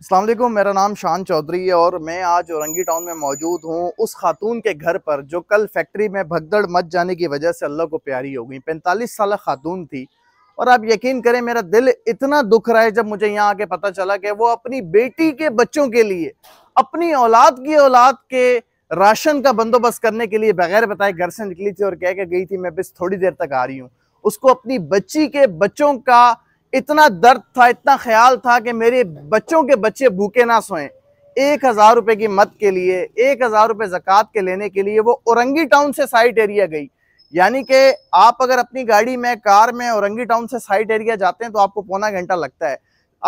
असलम मेरा नाम शान चौधरी है और मैं आज औरंगी टाउन में मौजूद हूँ उस खातून के घर पर जो कल फैक्ट्री में भगदड़ मच जाने की वजह से अल्लाह को प्यारी हो गई पैंतालीस साल खातून थी और आप यकीन करें मेरा दिल इतना दुख रहा है जब मुझे यहाँ आके पता चला कि वो अपनी बेटी के बच्चों के लिए अपनी औलाद की औलाद के राशन का बंदोबस्त करने के लिए बगैर बताए घर से निकली थी और कह के गई थी मैं बस थोड़ी देर तक आ रही हूँ उसको अपनी बच्ची के बच्चों का इतना दर्द था इतना ख्याल था कि मेरे बच्चों के बच्चे भूखे ना सोएं एक हज़ार रुपये की मत के लिए एक हज़ार रुपये ज़क़़त के लेने के लिए वो औरंगी टाउन से साइट एरिया गई यानी कि आप अगर अपनी गाड़ी में कार में औरंगी टाउन से साइट एरिया जाते हैं तो आपको पौना घंटा लगता है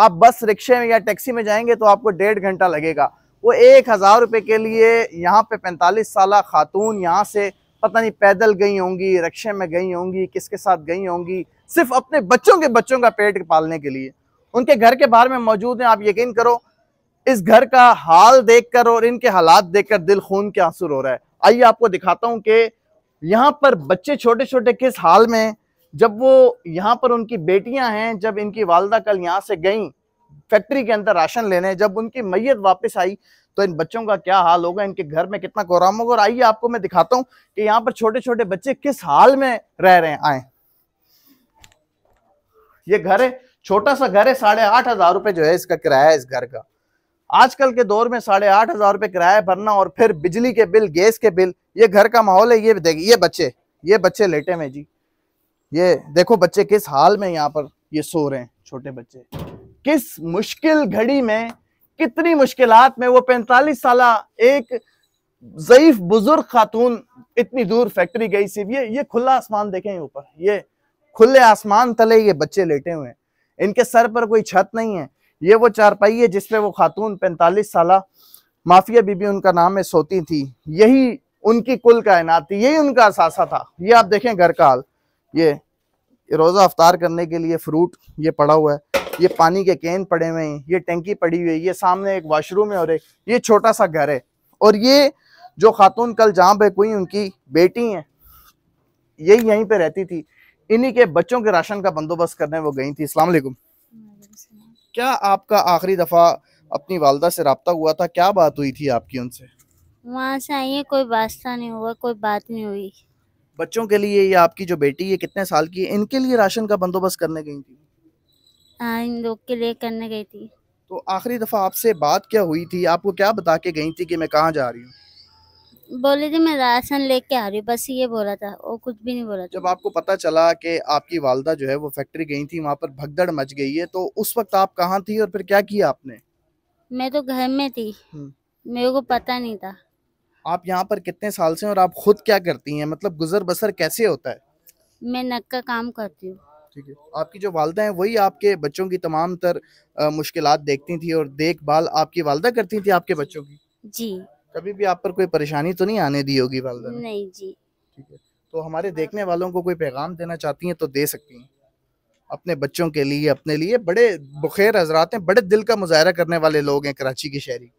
आप बस रिक्शे में या टैक्सी में जाएंगे तो आपको डेढ़ घंटा लगेगा वो एक हज़ार रुपये के लिए यहाँ पे पैंतालीस साल खातून यहाँ से पता नहीं पैदल गई होंगी रक्षे में गई होंगी किसके साथ गई होंगी सिर्फ अपने बच्चों के बच्चों का पेट पालने के लिए उनके घर के बाहर में मौजूद हैं आप यकीन करो इस घर का हाल देखकर और इनके हालात देखकर दिल खून के आंसू हो रहा है आइए आपको दिखाता हूँ कि यहाँ पर बच्चे छोटे छोटे किस हाल में जब वो यहाँ पर उनकी बेटियां हैं जब इनकी वालदा कल यहाँ से गई फैक्ट्री के अंदर राशन लेने जब उनकी मैयत वापस आई तो इन बच्चों का क्या हाल होगा इनके घर में कितना कोराम होगा और आइए आपको मैं दिखाता हूँ कि यहाँ पर छोटे छोटे बच्चे किस हाल में रह रहे हैं आए ये घर है छोटा सा घर है साढ़े आठ हजार रुपए जो है इसका किराया है इस घर का आजकल के दौर में साढ़े आठ हजार रुपए किराया भरना और फिर बिजली के बिल गैस के बिल ये घर का माहौल है ये देखिए ये बच्चे ये बच्चे लेटे में जी ये देखो बच्चे किस हाल में यहाँ पर ये सो रहे हैं छोटे बच्चे किस मुश्किल घड़ी में कितनी मुश्किलात में वो पैंतालीस साल एक ज़यीफ बुजुर्ग खातून इतनी दूर फैक्ट्री गई सिर्फ ये ये खुला आसमान देखे ऊपर ये खुले आसमान तले ये बच्चे लेटे हुए हैं इनके सर पर कोई छत नहीं है ये वो चारपाई है जिसपे वो खातून पैंतालीस साल माफिया बीबी उनका नाम है सोती थी यही उनकी कुल कायनात थी यही उनका असासा था ये आप देखें घर का हाल ये रोज़ा अफ्तार करने के लिए फ्रूट ये पड़ा हुआ है ये पानी के कैन पड़े हुए हैं ये टंकी पड़ी हुई है ये सामने एक वॉशरूम है और एक ये छोटा सा घर है और ये जो खातून कल जहाँ पे कोई उनकी बेटी है यही यहीं पे रहती थी इन्हीं के बच्चों के राशन का बंदोबस्त करने वो गई थी इस्लाम क्या आपका आखिरी दफा अपनी वालदा से रबता हुआ था क्या बात हुई थी आपकी उनसे वहाँ से आई है कोई वास्ता नहीं हुआ कोई बात नहीं हुई बच्चों के लिए ये आपकी जो बेटी है कितने साल की है इनके लिए राशन का बंदोबस्त करने गई थी हाँ, इन लोग के लिए करने गई थी तो आखिरी दफ़ा आपसे बात क्या हुई थी आपको क्या बता के गई थी कि मैं कहाँ जा रही हूँ बोली थी मैं राशन लेके आ रही हूँ बस ये बोला था और कुछ भी नहीं बोला जब आपको पता चला कि आपकी वालदा जो है वो फैक्ट्री गई थी वहाँ पर भगदड़ मच गई है तो उस वक्त आप कहाँ थी और फिर क्या किया आपने मैं तो घर में थी हम्म। मेरे को पता नहीं था आप यहाँ पर कितने साल से और आप खुद क्या करती हैं मतलब गुजर बसर कैसे होता है मैं नक का काम करती हूँ ठीक है आपकी जो वालदा है वही आपके बच्चों की तमाम तर मुश्किल देखती थी और देखभाल आपकी वालदा करती थी आपके बच्चों की जी कभी भी आप पर कोई परेशानी तो नहीं आने दी होगी वालदा नहीं जी ठीक है तो हमारे देखने वालों को कोई पैगाम देना चाहती हैं तो दे सकती हैं अपने बच्चों के लिए अपने लिए बड़े बुखेर हजरात हैं बड़े दिल का मुजाहरा करने वाले लोग हैं कराची की शहरी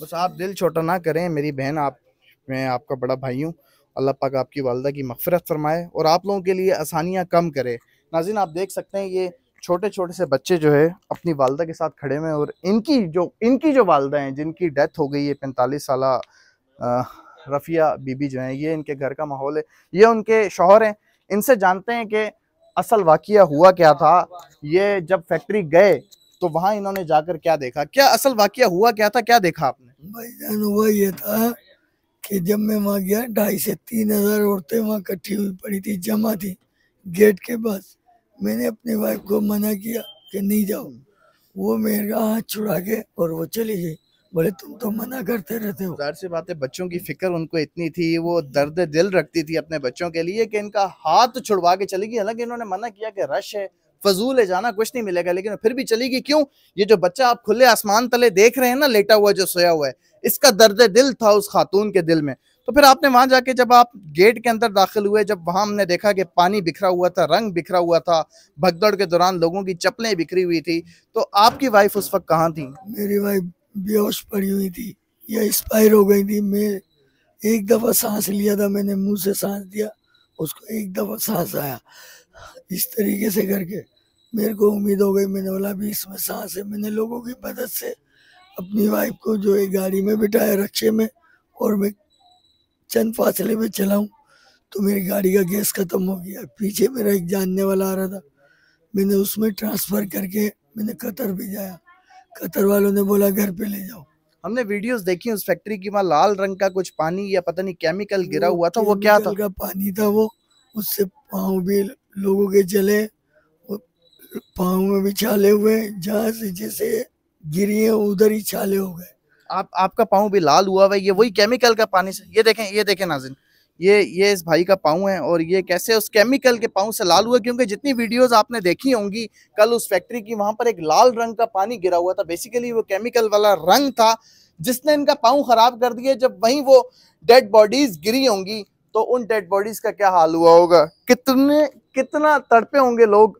बस आप दिल छोटा ना करें मेरी बहन आप मैं आपका बड़ा भाई हूँ अल्लाह पाक आपकी वालदा की मफ़रत फरमाए और आप लोगों के लिए आसानियाँ कम करे नाजिन आप देख सकते हैं ये छोटे छोटे से बच्चे जो है अपनी वालदा के साथ खड़े हुए और इनकी जो इनकी जो वालदा हैं जिनकी डेथ हो गई है पैंतालीस साल रफ़िया बीबी जो हैं ये इनके घर का माहौल है ये उनके शोहर हैं इनसे जानते हैं कि असल वाक़ हुआ क्या था ये जब फैक्ट्री गए तो वहाँ इन्होंने जाकर क्या देखा क्या असल वाक़ हुआ क्या था क्या देखा आपने भाई हुआ ये था कि जब मैं वहाँ गया ढाई से तीन हज़ार औरतें वहाँ इकट्ठी हुई पड़ी थी जमा थी गेट के पास मैंने अपनी वाइफ को मना किया कि नहीं जाऊँ वो मेरा हाथ छुड़ा के और वो चली गई बोले तुम तो मना करते रहते हो जाहिर सी बात है बच्चों की फिक्र उनको इतनी थी वो दर्द दिल रखती थी अपने बच्चों के लिए कि इनका हाथ छुड़वा के चली गई हालांकि इन्होंने मना किया कि रश है फजूल है जाना कुछ नहीं मिलेगा लेकिन फिर भी चली गई क्यों ये जो बच्चा आप खुले आसमान तले देख रहे हैं ना लेटा हुआ जो सोया हुआ है इसका दर्द दिल था उस खातून के दिल में तो फिर आपने वहां जाके जब आप गेट के अंदर दाखिल हुए जब वहां हमने देखा कि पानी बिखरा हुआ था रंग बिखरा हुआ था भगदड़ के दौरान लोगों की चप्पलें बिखरी हुई थी तो आपकी वाइफ उस वक्त कहाँ थी मेरी वाइफ बेहोश पड़ी हुई थी या एक्सपायर हो गई थी मैं एक दफा सांस लिया था मैंने मुंह से सांस दिया उसको एक दफा सांस आया इस तरीके से करके मेरे को उम्मीद हो गई मैंने बोला अभी इसमें सांस है मैंने लोगों की मदद से अपनी वाइफ को जो है गाड़ी में बिठाया रक्षे में और मैं चंद फासले में चलाऊँ तो मेरी गाड़ी का गैस ख़त्म हो गया पीछे मेरा एक जानने वाला आ रहा था मैंने उसमें ट्रांसफ़र करके मैंने कतर भेजाया कतर वालों ने बोला घर पे ले जाओ हमने वीडियोस देखी उस फैक्ट्री की वहाँ लाल रंग का कुछ पानी या पता नहीं केमिकल गिरा हुआ था वो क्या था का पानी था वो उससे पाँव भी लोगों के जले पाँव में भी छाले हुए जहाँ से जैसे गिरी उधर ही छाले हो गए आप आपका पाँव भी लाल हुआ हुआ है ये वही केमिकल का पानी से ये देखें ये देखें नाजिन ये ये इस भाई का पाँव है और ये कैसे उस केमिकल के पाँव से लाल हुआ क्योंकि जितनी वीडियोस आपने देखी होंगी कल उस फैक्ट्री की वहाँ पर एक लाल रंग का पानी गिरा हुआ था बेसिकली वो केमिकल वाला रंग था जिसने इनका पाँव ख़राब कर दिया जब वहीं वो डेड बॉडीज़ गिरी होंगी तो उन डेड बॉडीज़ का क्या हाल हुआ होगा कितने कितना तड़पे होंगे लोग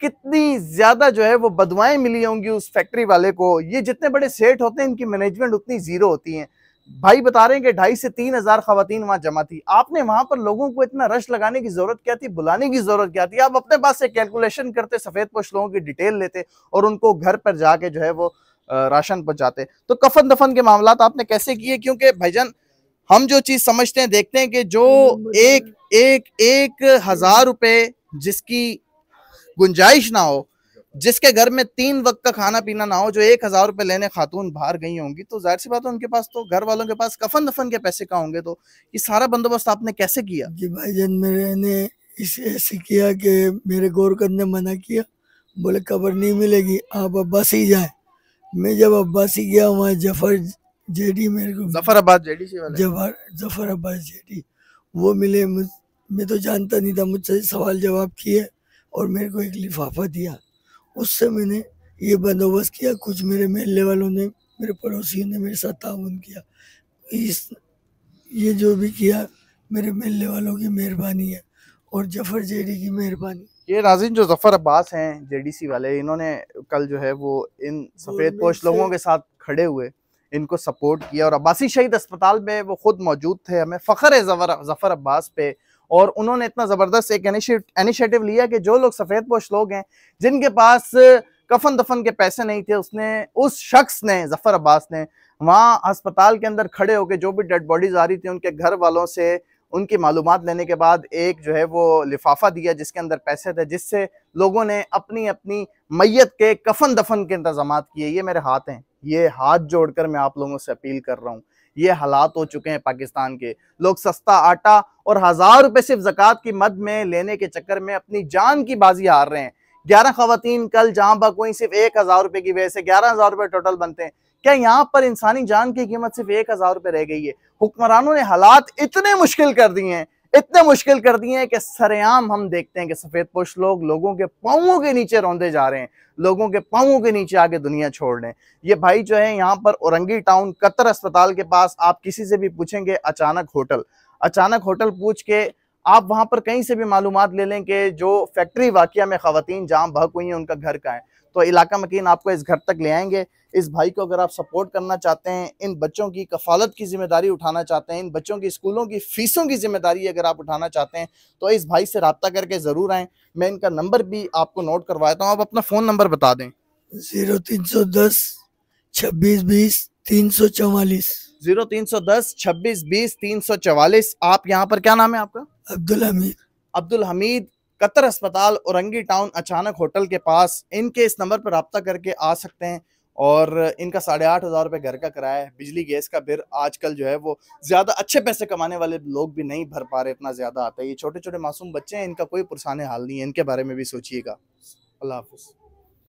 कितनी ज्यादा जो है वो बदवाएं मिली होंगी उस फैक्ट्री वाले को ये जितने बड़े सेठ होते हैं इनकी मैनेजमेंट उतनी जीरो होती है भाई बता रहे हैं कि ढाई से तीन हजार खातन वहां जमा थी आपने वहां पर लोगों को इतना रश लगाने की जरूरत क्या थी बुलाने की जरूरत क्या थी आप अपने पास से कैलकुलेशन करते सफेद पोष लोगों की डिटेल लेते और उनको घर पर जाके जो है वो राशन पहुंचाते तो कफन दफन के मामला आपने कैसे किए क्योंकि भाईजान हम जो चीज समझते हैं देखते हैं कि जो हम्म, एक एक एक हजार रुपए जिसकी गुंजाइश ना हो जिसके घर में तीन वक्त का खाना पीना ना हो जो एक हजार रुपए लेने खातून बाहर गई होंगी तो जाहिर सी बात है उनके पास तो घर वालों के पास कफन दफन के पैसे कहा होंगे तो ये सारा बंदोबस्त आपने कैसे किया जी भाई जान मेरे ने इसे ऐसे किया कि मेरे गोरकत ने मना किया बोले कबर नहीं मिलेगी आप अब्बास ही जाए मैं जब अब्बास ही गया वहाँ जफर जेडी मेरे को अब्बास जेडी से जफर अब्बास जेडी वो मिले मैं तो जानता नहीं था मुझसे सवाल जवाब किए और मेरे को एक लिफाफा दिया उससे मैंने ये बंदोबस्त किया कुछ मेरे महल्ले वालों ने मेरे पड़ोसियों ने मेरे साथ ताउन किया इस ये जो भी किया मेरे महल्ले वालों की मेहरबानी है और जफर जेडी की मेहरबानी ये नाजिन जो जफर अब्बास हैं जेडीसी वाले इन्होंने कल जो है वो इन सफ़ेद पोश लोगों के साथ खड़े हुए इनको सपोर्ट किया और अब्बासी शहीद अस्पताल में वो खुद मौजूद थे हमें फ़ख्र है जफर जफर अब्बास पे और उन्होंने इतना ज़बरदस्त एक इनिशिएटिव लिया कि जो लोग सफ़ेद पोश लोग हैं जिनके पास कफन दफन के पैसे नहीं थे उसने उस शख्स ने जफ़र अब्बास ने वहाँ अस्पताल के अंदर खड़े होकर जो भी डेड बॉडीज़ आ रही थी उनके घर वालों से उनकी मालूम लेने के बाद एक जो है वो लिफाफा दिया जिसके अंदर पैसे थे जिससे लोगों ने अपनी अपनी मैयत के कफन दफन के इंतजाम किए ये मेरे हाथ हैं ये हाथ जोड़कर मैं आप लोगों से अपील कर रहा हूँ ये हालात हो चुके हैं पाकिस्तान के लोग सस्ता आटा और हजार रुपए सिर्फ जक़ात की मद में लेने के चक्कर में अपनी जान की बाजी हार रहे हैं ग्यारह खातन कल जहां पर कोई सिर्फ एक हजार रुपए की वजह से ग्यारह हजार रुपए टोटल बनते हैं क्या यहाँ पर इंसानी जान की कीमत सिर्फ एक हजार रुपए रह गई है हुक्मरानों ने हालात इतने मुश्किल कर दिए हैं इतने मुश्किल कर दिए हैं कि सरेआम हम देखते हैं कि सफेद पोश लोग लोगों के पाओं के नीचे रौंदे जा रहे हैं लोगों के पाओं के नीचे आके दुनिया छोड़ रहे हैं ये भाई जो है यहाँ पर औरंगी टाउन कतर अस्पताल के पास आप किसी से भी पूछेंगे अचानक होटल अचानक होटल पूछ के आप वहां पर कहीं से भी मालूम ले लें कि जो फैक्ट्री वाकया में खातन जहां बहक हुई हैं उनका घर का है तो इलाका मकीन आपको इस घर तक ले आएंगे इस भाई को अगर आप सपोर्ट करना चाहते हैं इन बच्चों की कफालत की जिम्मेदारी उठाना चाहते हैं इन बच्चों की स्कूलों की फ़ीसों की जिम्मेदारी अगर आप उठाना चाहते हैं तो इस भाई से रबता करके ज़रूर आएँ मैं इनका नंबर भी आपको नोट करवाता हूँ आप अपना फ़ोन नंबर बता दें जीरो तीन सौ दस छब्बीस बीस तीन सौ चवालीस जीरो तीन सौ दस छब्बीस बीस तीन सौ चवालीस आप यहाँ पर क्या नाम है आपका अब्दुल हमीद अब्दुल हमीद कतर अस्पताल औरंगी टाउन अचानक होटल के पास इनके इस नंबर पर रबता करके आ सकते हैं और इनका साढ़े आठ हज़ार रुपये घर का किराया है बिजली गैस का बिल आजकल जो है वो ज़्यादा अच्छे पैसे कमाने वाले लोग भी नहीं भर पा रहे इतना ज़्यादा आता है ये छोटे छोटे मासूम बच्चे हैं इनका कोई पुरसान हाल नहीं है इनके बारे में भी सोचिएगा अल्लाह हाफ